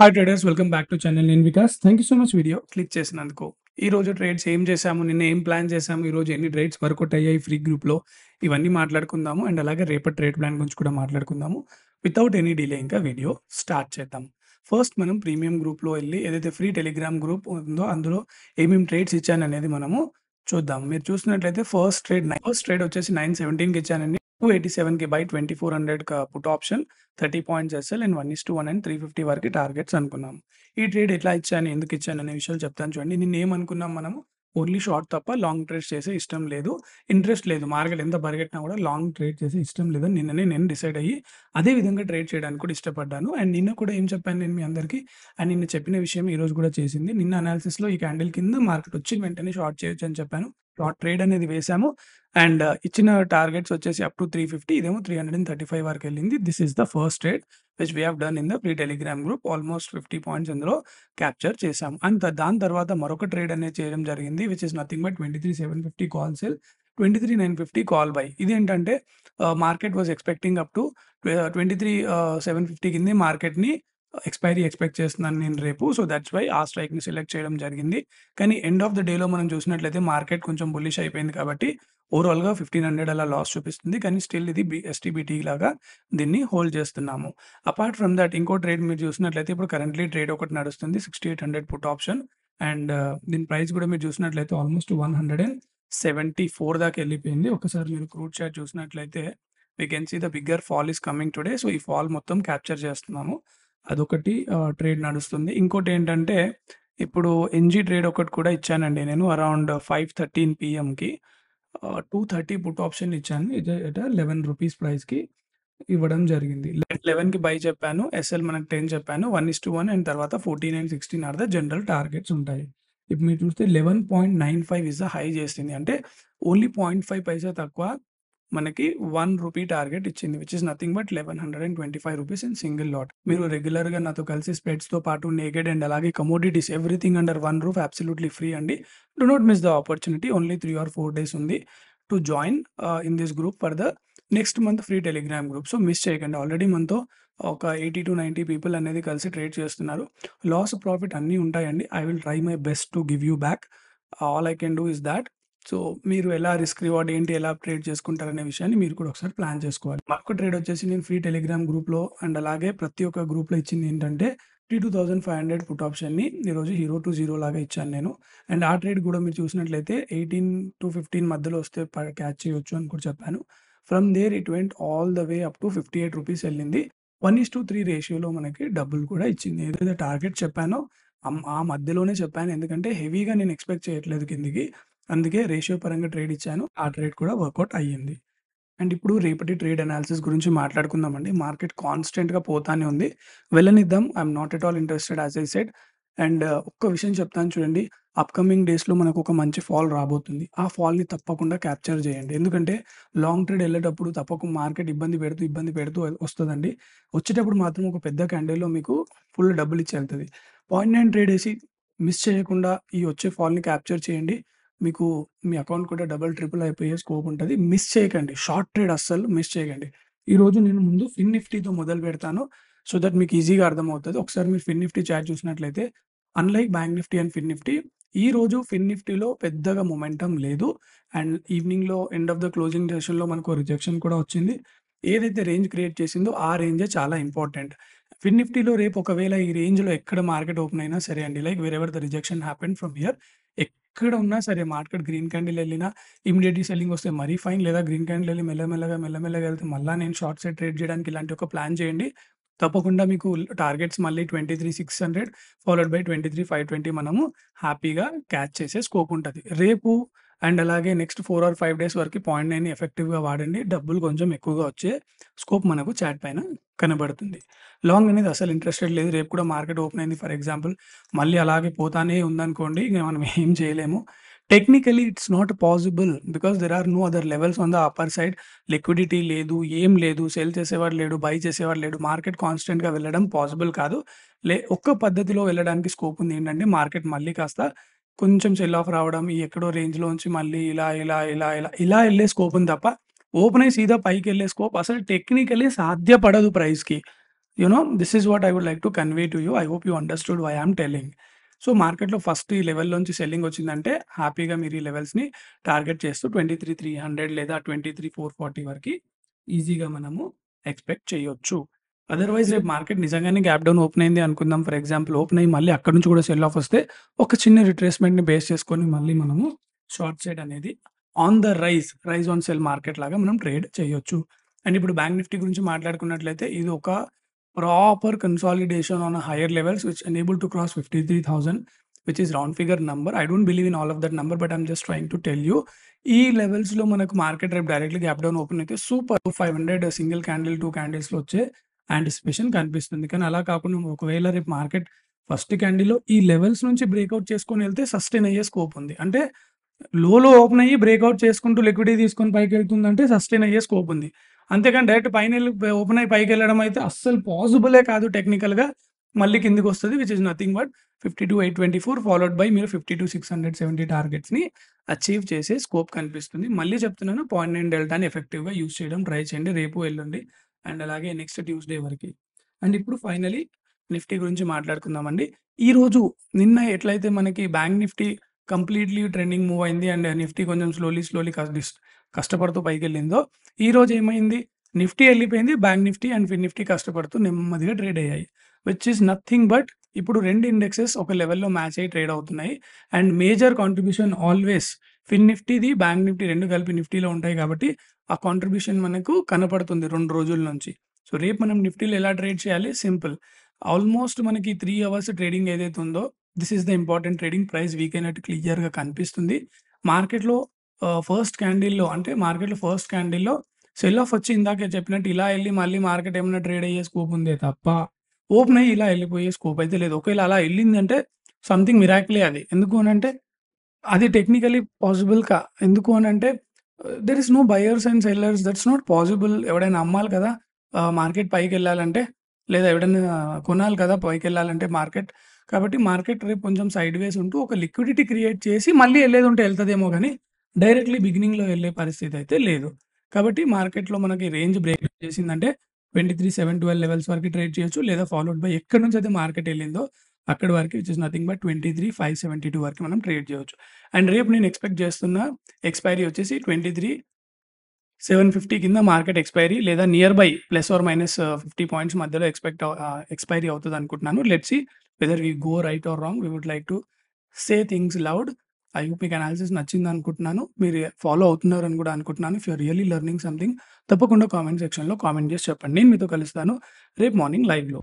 Hi traders welcome back to channel నేను Vikas thank you so much video click చేసినందుకు ఈ రోజు ట్రేడ్స్ ఏం చేశాము నిన్న ఏం ప్లాన్ చేశాము ఈ రోజు ఎన్ని ట్రేడ్స్ వర్కౌట్ అయ్యాయి ఫ్రీ గ్రూప్లో ఇవన్నీ మాట్లాడుకుందాము అండ్ అలాగే రేపటి ట్రేడ్ ప్లాన్ గురించి కూడా మాట్లాడుకుందాము వితౌట్ ఎనీ డిలే ఇంకా వీడియో స్టార్ట్ చేద్దాం ఫస్ట్ మనం ప్రీమియం గ్రూప్లో వెళ్ళి ఏదైతే ఫ్రీ టెలిగ్రామ్ గ్రూప్ ఉందో అందులో ఏమేమి ట్రేడ్స్ ఇచ్చాననేది మనము చూద్దాం మీరు చూసినట్లయితే ఫస్ట్ ట్రేడ్ ఫస్ట్ ట్రేడ్ వచ్చేసి నైన్ సెవెంటీన్కి ఇచ్చానండి టూ ఎయిటీ సెవెన్కి బై ట్వంటీ ఫోర్ హండ్రెడ్కి put option thirty points SL and one is two one and three fifty వరకు టార్గెట్స్ అనుకున్నాం ఈ ట్రేడ్ ఎట్లా ఇచ్చాను ఎందుకు ఇచ్చాను అనే విషయాలు చెప్తాను చూడండి నేను ఏమనుకున్నాం మనము ఓన్లీ షార్ట్ తప్ప లాంగ్ ట్రేడ్ చేసే ఇష్టం లేదు ఇంట్రెస్ట్ లేదు మార్కెట్ ఎంత పరిగెట్టినా కూడా లాంగ్ ట్రేడ్ చేసే ఇష్టం లేదని నిన్ననే నేను డిసైడ్ అయ్యి అదే విధంగా ట్రేడ్ చేయడానికి కూడా ఇష్టపడ్డాను అండ్ నిన్న కూడా ఏం చెప్పాను నేను మీ అందరికీ అండ్ నిన్న చెప్పిన విషయం ఈరోజు కూడా చేసింది నిన్న అనాలిసిస్లో ఈ క్యాండిల్ కింద మార్కెట్ వచ్చి వెంటనే షార్ట్ చేయొచ్చు అని చెప్పాను డాట్ ట్రేడ్ అనేది వేసాము అండ్ ఇచ్చిన టార్గెట్స్ వచ్చేసి అప్ టు త్రీ ఫిఫ్టీ ఇదేమో three hundred and thirty five వరకు వెళ్ళింది this is the first trade which we have done in the free Telegram group almost fifty points అందులో క్యాప్చర్ చేశాము and దాని తర్వాత మరొక ట్రేడ్ అనేది చేయడం జరిగింది which is nothing but twenty three seven fifty call sell twenty three nine fifty call buy ఇదేంటంటే market was expecting up to twenty three seven fifty కింద మార్కెట్ని ఎక్స్పైరీ ఎక్స్పెక్ట్ చేస్తున్నాను నేను రేపు సో దట్స్ వై ఆ స్ట్రైక్ని సెలెక్ట్ చేయడం జరిగింది కానీ ఎండ్ ఆఫ్ ద డేలో మనం చూసినట్లయితే మార్కెట్ కొంచెం బుల్లిష్ అయిపోయింది కాబట్టి ఓవరాల్గా ఫిఫ్టీన్ హండ్రెడ్ అలా లాస్ చూపిస్తుంది కానీ స్టిల్ ఇది బి ఎస్టీబీటీ లాగా దీన్ని హోల్డ్ చేస్తున్నాము అపార్ట్ ఫ్రమ్ దట్ ఇంకో ట్రేడ్ మీరు చూసినట్లయితే ఇప్పుడు కరెంట్లీ ట్రేడ్ ఒకటి నడుస్తుంది sixty eight hundred put option and దీని ప్రైస్ కూడా మీరు చూసినట్లయితే almost one hundred and seventy four దాకా వెళ్ళిపోయింది ఒకసారి మీరు క్రూడ్ షార్ట్ చూసినట్లయితే we can see the bigger fall is coming today so ఈ ఫాల్ మొత్తం క్యాప్చర్ చేస్తున్నాము అదొకటి ట్రేడ్ నడుస్తుంది ఇంకోటి ఏంటంటే ఇప్పుడు ఎన్జీ ట్రేడ్ ఒకటి కూడా ఇచ్చానండి నేను అరౌండ్ ఫైవ్ థర్టీన్ పిఎంకి టూ థర్టీ పుట్ ఆప్షన్ ఇచ్చాను ఇది లెవెన్ రూపీస్ ప్రైస్కి ఇవ్వడం జరిగింది లెవెన్కి బై చెప్పాను ఎస్ఎల్ మనకు టెన్ చెప్పాను one is to one and తర్వాత fourteen and sixteen are the general targets ఉంటాయి ఇప్పుడు మీరు చూస్తే eleven point nine five is the high చేసింది అంటే ఓన్లీ పాయింట్ ఫైవ్ పైసా తక్కువ మనకి వన్ రూపీ టార్గెట్ ఇచ్చింది which is nothing but eleven hundred and twenty five rupees in single lot మీరు రెగ్యులర్ hmm. గా నాతో కలిసి స్ప్రెడ్స్ తో పాటు నేగెడ్ అండ్ అలాగే commodities everything under one roof absolutely free అండి do not miss the opportunity only three or four days ఉంది to join in this group for the next month free Telegram group so miss చేయకండి already మనతో ఒక eighty to ninety people అనేది కలిసి trade చేస్తున్నారు loss profit అన్నీ ఉంటాయండి I will try my best to give you back all I can do is that so మీరు ఎలా రిస్క్ రివార్డ్ ఏంటి ఎలా ట్రేడ్ చేసుకుంటారనే విషయాన్ని మీరు కూడా ఒకసారి ప్లాన్ చేసుకోవాలి మరొక ట్రేడ్ వచ్చేసి నేను ఫ్రీ టెలిగ్రామ్ గ్రూప్లో అండ్ అలాగే ప్రతి ఒక్క గ్రూప్లో ఇచ్చింది ఏంటంటే three two thousand five hundred put ఆప్షన్ని ఈరోజు హీరో టు జీరో లాగా ఇచ్చాను నేను అండ్ ఆ ట్రేడ్ కూడా మీరు చూసినట్లయితే ఎయిటీన్ టు ఫిఫ్టీన్ మధ్యలో వస్తే క్యాచ్ చేయొచ్చు అని కూడా చెప్పాను from there it went all the way up to fifty eight rupees వెళ్ళింది వన్ ఇస్ టు త్రీ రేషియోలో మనకి డబ్బులు కూడా ఇచ్చింది ఏదైతే టార్గెట్ చెప్పానో ఆ మధ్యలోనే చెప్పాను ఎందుకంటే హెవీగా నేను ఎక్స్పెక్ట్ చేయట్లేదు కిందికి అందుకే రేషియో పరంగా ట్రేడ్ ఇచ్చాను ఆ ట్రేడ్ కూడా వర్కౌట్ అయ్యింది అండ్ ఇప్పుడు రేపటి ట్రేడ్ అనాలిసిస్ గురించి మాట్లాడుకుందామండి మార్కెట్ కాన్స్టెంట్గా పోతానే ఉంది వెళ్ళనిద్దాం I'm not at all interested as I said and ఒక్క విషయం చెప్తాను చూడండి అప్కమింగ్ డేస్లో మనకు ఒక మంచి ఫాల్ రాబోతుంది ఆ ఫాల్ని తప్పకుండా క్యాప్చర్ చేయండి ఎందుకంటే లాంగ్ ట్రేడ్ వెళ్ళేటప్పుడు తప్పకుండా మార్కెట్ ఇబ్బంది పెడుతూ ఇబ్బంది పెడుతూ వస్తుందండి వచ్చేటప్పుడు మాత్రం ఒక పెద్ద క్యాండిల్లో మీకు ఫుల్ డబ్బులు ఇచ్చి వెళ్తుంది పాయింట్ నైన్ ట్రేడ్ వేసి మిస్ చేయకుండా ఈ వచ్చే ఫాల్ని క్యాప్చర్ చేయండి మీకు మీ అకౌంట్ కూడా డబల్ ట్రిపుల్ అయిపోయే స్కోప్ ఉంటుంది మిస్ చేయకండి షార్ట్ ట్రేడ్ అస్సలు మిస్ చేయకండి ఈరోజు నేను ముందు ఫిన్ నిఫ్టీతో మొదలు పెడతాను సో దట్ మీకు ఈజీగా అర్థమవుతుంది ఒకసారి మీరు ఫిన్ నిఫ్టీ చార్ట్ చూసినట్లయితే unlike bank Nifty and Fin Nifty ఈ రోజు ఫిన్ నిఫ్టీలో పెద్దగా మొమెంటం లేదు అండ్ ఈవినింగ్లో ఎండ్ ఆఫ్ ద క్లోజింగ్ సెషన్లో మనకు రిజెక్షన్ కూడా వచ్చింది ఏదైతే రేంజ్ క్రియేట్ చేసిందో ఆ రేంజే చాలా ఇంపార్టెంట్ ఫిన్ నిఫ్టీలో రేపు ఒకవేళ ఈ రేంజ్లో ఎక్కడ మార్కెట్ ఓపెన్ అయినా సరే అండి like wherever the rejection happen from here ఎక్కడ ఉన్నా సరే మార్కెట్ గ్రీన్ క్యాండిల్ వెళ్ళినా ఇమీడియట్లీ సెల్లింగ్ వస్తే మరీ ఫైన్ లేదా గ్రీన్ క్యాండిల్ వెళ్ళి మెల్లమెల్లగా మెల్లమెల్లగా వెళ్తే మళ్ళీ నేను షార్ట్ సైడ్ ట్రేడ్ చేయడానికి ఇలాంటి ఒక ప్లాన్ చేయండి తప్పకుండా మీకు టార్గెట్స్ మళ్ళీ twenty three six hundred followed by twenty three five twenty మనము హ్యాపీగా క్యాచ్ చేసే స్కోప్ ఉంటుంది రేపు అండ్ అలాగే next four or five days వరకు పాయింట్ నైన్ ఎఫెక్టివ్గా వాడండి డబ్బులు కొంచెం ఎక్కువగా వచ్చే స్కోప్ మనకు చాట్ పైన కనబడుతుంది లాంగ్ అనేది అసలు ఇంట్రెస్టెడ్ లేదు రేపు కూడా మార్కెట్ ఓపెన్ అయింది ఫర్ ఎగ్జాంపుల్ మళ్ళీ అలాగే పోతానే ఉందనుకోండి ఇక మనం ఏం చేయలేము technically it's not possible because there are no other levels on the upper side liquidity లేదు ఏం లేదు సెల్ చేసేవాడు లేడు బై చేసేవాడు లేడు మార్కెట్ కాన్స్టెంట్గా వెళ్ళడం పాసిబుల్ కాదు లే ఒక్క పద్ధతిలో వెళ్ళడానికి స్కోప్ ఉంది ఏంటంటే మార్కెట్ మళ్ళీ కాస్త కొంచెం సెల్ ఆఫ్ రావడం ఈ ఎక్కడో రేంజ్లోంచి మళ్ళీ ఇలా ఇలా ఇలా ఇలా ఇలా వెళ్ళే స్కోప్ ఉంది తప్ప ఓపెన్ అయి సీదా పైకి వెళ్ళే స్కోప్ అసలు టెక్నికలీ సాధ్యపడదు ప్రైస్కి you know this is what I would like to convey to you I hope you understood why am telling so మార్కెట్లో ఫస్ట్ ఈ లెవెల్లోంచి సెల్లింగ్ వచ్చిందంటే హ్యాపీగా మీరు ఈ లెవెల్స్ని టార్గెట్ చేస్తూ ట్వంటీ త్రీ త్రీ హండ్రెడ్ లేదా ట్వంటీ త్రీ ఫోర్ ఫార్టీ వరకు ఈజీగా మనము ఎక్స్పెక్ట్ చేయొచ్చు అదర్వైజ్ రేపు మార్కెట్ నిజంగానే గ్యాప్ డౌన్ ఓపెన్ అయింది అనుకుందాం ఫర్ ఎగ్జాంపుల్ ఓపెన్ అయ్యి మళ్ళీ అక్కడ నుంచి కూడా సెల్ ఆఫ్ వస్తే ఒక చిన్న రిట్రేస్మెంట్ని బేస్ చేసుకొని మళ్ళీ మనము షార్ట్ సైడ్ అనేది on the rise rise on sell market లాగా మనం ట్రేడ్ చేయొచ్చు అండ్ ఇప్పుడు బ్యాంక్ నిఫ్టీ గురించి మాట్లాడుకున్నట్లయితే ఇది ఒక proper consolidation on higher levels which enable to cross fifty three thousand which is round figure number I don't believe in all of that number but I'm just trying to tell you ఈ levels లో మనకు market రేపు directly gap down open అయితే super five hundred single candle two candles వచ్చే anticipation కనిపిస్తుంది కానీ అలా కాకుండా ఒకవేళ రేపు మార్కెట్ ఫస్ట్ క్యాండిల్లో ఈ లెవెల్స్ నుంచి బ్రేక్అవుట్ చేసుకొని వెళ్తే సస్టైన్ అయ్యే స్కోప్ ఉంది అంటే లోలో ఓపెన్ అయ్యి బ్రేక్అవుట్ చేసుకుంటూ లిక్విడిటీ తీసుకొని పైకి వెళ్తుందంటే సస్టైన్ అయ్యే స్కోప్ ఉంది అంతేకాని డైరెక్ట్ పైన ఓపెన్ అయ్యి పైకి వెళ్ళడం అయితే అస్సలు పాసిబులే కాదు టెక్నికల్గా మళ్ళీ కిందికి వస్తుంది which is nothing but fifty two eight twenty four followed by మీరు fifty two six hundred seventy టార్గెట్స్ని అచీవ్ చేసే స్కోప్ కనిపిస్తుంది మళ్ళీ చెప్తున్నాను పాయింట్ నైన్ డెల్టాని ఎఫెక్టివ్గా యూస్ చేయడం ట్రై చేయండి రేపు వెళ్ళండి అండ్ అలాగే నెక్స్ట్ ట్యూస్డే వరకు అండ్ ఇప్పుడు ఫైనలీ నిఫ్టీ గురించి మాట్లాడుకుందామండి ఈరోజు నిన్న ఎట్లయితే మనకి bank Nifty completely trending move అయింది అండ్ నిఫ్టీ కొంచెం స్లోలీ స్లోలీ కష్టపడుతూ పైకి వెళ్ళిందో ఈరోజు ఏమైంది నిఫ్టీ వెళ్ళిపోయింది bank Nifty and Fin Nifty కష్టపడుతూ నెమ్మదిగా ట్రేడ్ అయ్యాయి విచ్ ఈస్ నథింగ్ బట్ ఇప్పుడు రెండు ఇండెక్సెస్ ఒక లెవెల్లో మ్యాచ్ అయ్యి ట్రేడ్ అవుతున్నాయి and major contribution always Fin నిఫ్టీది బ్యాంక్ నిఫ్టీ రెండు కలిపి నిఫ్టీలో ఉంటాయి కాబట్టి ఆ కాంట్రిబ్యూషన్ మనకు కనపడుతుంది రెండు రోజుల నుంచి సో రేపు మనం నిఫ్టీలో ఎలా ట్రేడ్ చేయాలి సింపుల్ ఆల్మోస్ట్ మనకి త్రీ అవర్స్ ట్రేడింగ్ ఏదైతే ఉందో this is the important trading price weak అయినట్టు క్లియర్గా కనిపిస్తుంది మార్కెట్లో ఫస్ట్ క్యాండిల్లో అంటే మార్కెట్లో ఫస్ట్ క్యాండిల్లో సెల్ ఆఫ్ వచ్చి ఇందాక చెప్పినట్టు ఇలా వెళ్ళి మళ్ళీ మార్కెట్ ఏమైనా ట్రేడ్ అయ్యే స్కోప్ ఉందే తప్ప ఓపెన్ అయ్యి ఇలా వెళ్ళిపోయే స్కోప్ అయితే లేదు ఒకవేళ అలా వెళ్ళిందంటే సంథింగ్ మిరాకిలే అది ఎందుకు అంటే అది టెక్నికలీ పాసిబుల్ కా ఎందుకు అంటే there is no buyers and sellers that's not possible ఎవడైనా అమ్మాలి కదా మార్కెట్ పైకి వెళ్ళాలంటే లేదా ఎవడైనా కొనాలి కదా పైకి వెళ్ళాలంటే మార్కెట్ కాబట్టి మార్కెట్ రేపు కొంచెం సైడ్ వేస్ ఉంటూ ఒక లిక్విడిటీ క్రియేట్ చేసి మళ్ళీ వెళ్ళేది ఉంటే వెళ్తుందేమో కానీ డైరెక్ట్లీ బిగినింగ్లో వెళ్ళే పరిస్థితి అయితే లేదు కాబట్టి మార్కెట్లో మనకి రేంజ్ బ్రేక్ చేసిందంటే twenty three seven twelve levels వరకు ట్రేడ్ చేయొచ్చు లేదా ఫాలోడ్ బై ఎక్కడి నుంచి అయితే మార్కెట్ వెళ్ళిందో అక్కడ వరకు which is nothing but twenty three five seventy two వరకు మనం ట్రేడ్ చేయవచ్చు అండ్ రేపు నేను ఎక్స్పెక్ట్ చేస్తున్న ఎక్స్పైరీ వచ్చేసి ట్వంటీ త్రీ సెవెన్ ఫిఫ్టీ కింద మార్కెట్ ఎక్స్పైరీ లేదా near by plus or minus fifty points మధ్యలో ఎక్స్పెక్ట్ ఎక్స్పైరీ uh, అవుతుంది అనుకుంటున్నాను let's see whether we go right or wrong we would like to say things loud I hope మీకు analysis నచ్చింది అనుకుంటున్నాను మీరు follow అవుతున్నారు అని కూడా అనుకుంటున్నాను if you're really learning something తప్పకుండా కామెంట్ సెక్షన్లో కామెంట్ చేసి చెప్పండి నేను మీతో కలుస్తాను రేపు మార్నింగ్ లైవ్లో